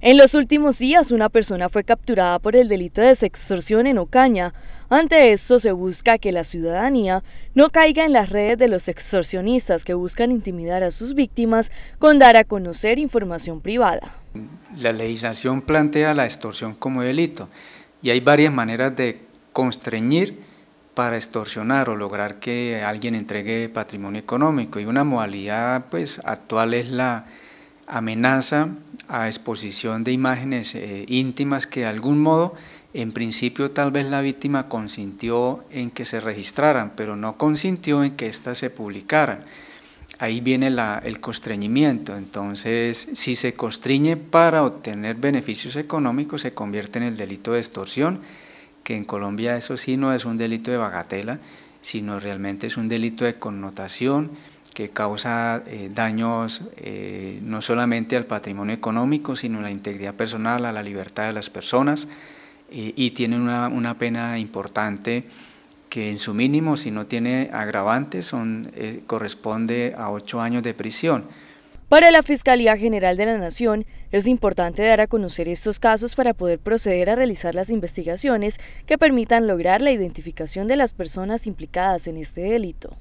En los últimos días, una persona fue capturada por el delito de extorsión en Ocaña. Ante esto, se busca que la ciudadanía no caiga en las redes de los extorsionistas que buscan intimidar a sus víctimas con dar a conocer información privada. La legislación plantea la extorsión como delito y hay varias maneras de constreñir para extorsionar o lograr que alguien entregue patrimonio económico y una modalidad pues, actual es la amenaza a exposición de imágenes eh, íntimas que de algún modo, en principio tal vez la víctima consintió en que se registraran, pero no consintió en que éstas se publicaran. Ahí viene el constreñimiento, entonces si se constriñe para obtener beneficios económicos se convierte en el delito de extorsión, que en Colombia eso sí no es un delito de bagatela, sino realmente es un delito de connotación, que causa eh, daños eh, no solamente al patrimonio económico, sino a la integridad personal, a la libertad de las personas, eh, y tiene una, pena importante que en su mínimo, si no tiene agravantes, corresponde a ocho años de prisión. Para la Fiscalía General de la Nación es importante dar a conocer estos casos para poder proceder a realizar las investigaciones que permitan lograr la identificación de las personas implicadas en este delito.